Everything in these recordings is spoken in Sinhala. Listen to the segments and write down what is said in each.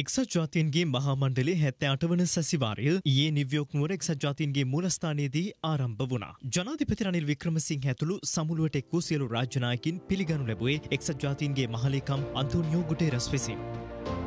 එක්සත් ජාතීන්ගේ මහා මණ්ඩලේ 78 වන සැසිවාරය ඊයේ නිව්යෝක් නුවර එක්සත් ජාතීන්ගේ මූලස්ථානයේදී ආරම්භ වුණා. ජනාධිපති රනිල් වික්‍රමසිංහ ඇතුළු සමුළුවට එක් වූ සියලු රාජ්‍ය නායකින් පිළිගනු ලැබුවේ එක්සත් ජාතීන්ගේ මහලේකම් අන්තෝනියෝ ගුටේරස් විසින්.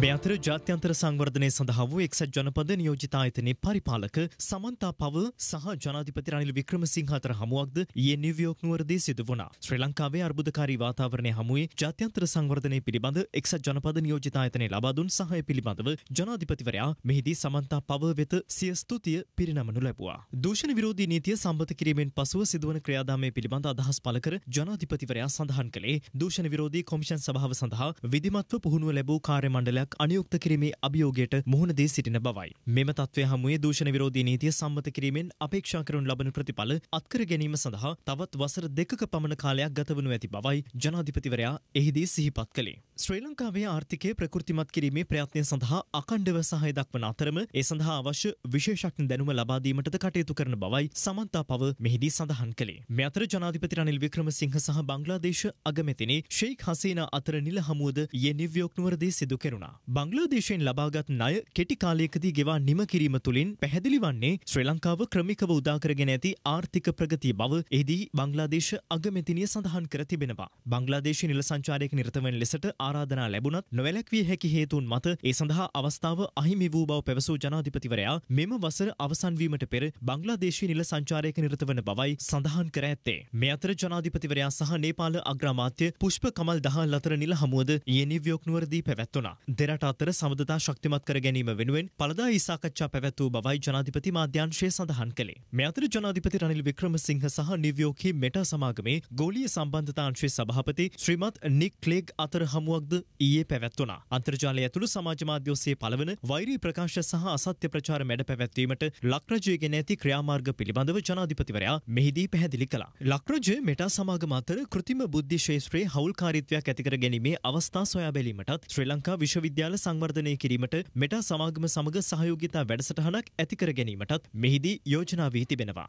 මේ අතර ජාත්‍යන්තර සංවර්ධනය සඳහා වූ එක්සත් ජනපද නියෝජිත ආයතනයේ පරිපාලක සමන්තා පව සහ ජනාධිපති රනිල් වික්‍රමසිංහ අතර හමුවක්ද ඊයේ නිව්යෝර්ක් නුවරදී සිදු වුණා. ශ්‍රී ලංකාවේ අර්බුදකාරී වාතාවරණය හමුවේ ජාත්‍යන්තර සංවර්ධනය පිළිබඳ එක්සත් ජනපද නියෝජිත ආයතනයේ ලබා දුන් සහාය පිළිබඳව ජනාධිපතිවරයා මෙහිදී සමන්තා පව වෙත සිය ස්තුතිය පිරිනමනු ලැබුවා. දූෂණ විරෝධී නීතිය සම්මත කිරීමෙන් පසුව සිදුවන ක්‍රියාදාමය පිළිබඳ අදහස් පළ කර ජනාධිපතිවරයා සඳහන් කළේ දූෂණ විරෝධී කොමිෂන් සභාව සඳහා විධිමත්ව පුහුණුව ලැබූ කාර්ය මණ්ඩලයක් තත්ත්වයක් අනියුක්ත කිරීමේ අභියෝගයට මුහුණ දී සිටින බවයි. මෙම තත්ත්වය හමුවේ දූෂණ විරෝධී නීතිය සම්මත කිරීමෙන් අපේක්ෂා කරනු ලබන ප්‍රතිඵල අත්කර ගැනීම සඳහා තවත් වසර දෙකක පමණ කාලයක් ගත වනු ඇති බවයි ජනාධිපතිවරයා එහිදී සිහිපත් කළේ. ශ්‍රී ලංකාවේ ආර්ථිකය ප්‍රකෘතිමත් කිරීමේ ප්‍රයත්නය සඳහා අකණ්ඩව සහය දක්වන අතරම ඒ සඳහා අවශ්‍ය විශේෂඥ දැනුම ලබා දීමටද කටයුතු කරන බවයි සමන්තා පව මෙහිදී සඳහන් කළේ. මේ අතර ජනාධිපති රනිල් වික්‍රමසිංහ සහ බංග්ලාදේශ අගමැතිනි ෂෙයික් හසීනා අතර නිල හමුවද ඊයේ නිව්යෝක් නුවරදී සිදු කෙරුණා. බංග්ලාදේශයෙන් ලබාගත් ණය කෙටි කාලයකදී ගෙවා නිම කිරීම තුළින් පැහැදිලි වන්නේ ශ්‍රී ලංකාව ක්‍රමිකව උදා කරගෙන ඇති ආර්ථික ප්‍රගතිය බව එහිදී බංග්ලාදේශ අගමැතිනිය සඳහන් කර තිබෙනවා. බංග්ලාදේශ නිල සංචාරයක නිරත වන ලෙසට ආරාධනා ලැබුණත් නොවැළැක්විය හැකි හේතුන් මත ඒ සඳහා අවස්ථාව අහිමි වූ බව පැවසූ ජනාධිපතිවරයා මෙම වසර අවසන් වීමට පෙර බංග්ලාදේශීය නිල සංචාරයක නිරත වන බවයි සඳහන් කර ඇත්තේ. මේ අතර ජනාධිපතිවරයා සහ නේපාල අග්‍රාමාත්‍ය පුෂ්ප කමල් දහල් අතර නිල හමුවද ඊයේ නිව්යෝක් නුවරදී පැවැත්වුණා. දෙරට අතර සමදතා ශක්තිමත් කර ගැනීම වෙනුවෙන් පළදා ඒ සාකච්ඡා පැවැත් වූ බවයි ජනාධිපති මාධ්‍යංශය සඳහන් කළේ. මේ අතර ජනාධිපති රනිල් වික්‍රමසිංහ සහ නිව්යෝක්හි මෙටා සමාගමේ ගෝලීය සම්බන්ධතාංශයේ සභාපති ශ්‍රීමත් නික් ක්ලේග් අතර හමුව සාකච්ඡාවක්ද ඊයේ පැවැත්වුණා. අන්තර්ජාලය ඇතුළු සමාජ මාධ්‍ය ඔස්සේ පළවන වෛරී ප්‍රකාශ සහ අසත්‍ය ප්‍රචාර මැඩ පැවැත්වීමට ලක්රජය ගෙන ඇති ක්‍රියාමාර්ග පිළිබඳව ජනාධිපතිවරයා මෙහිදී පැහැදිලි කළා. ලක්රජය මෙටා සමාගම අතර කෘතිම බුද්ධි ශේෂ්ත්‍රයේ හවුල්කාරීත්වයක් ඇතිකර ගැනීමේ අවස්ථා සොයා බැලීමටත් ශ්‍රී ලංකා විශ්වවිද්‍යාල සංවර්ධනය කිරීමට මෙටා සමාගම සමග සහයෝගිතා වැඩසටහනක් ඇතිකර ගැනීමටත් මෙහිදී යෝජනා වී තිබෙනවා.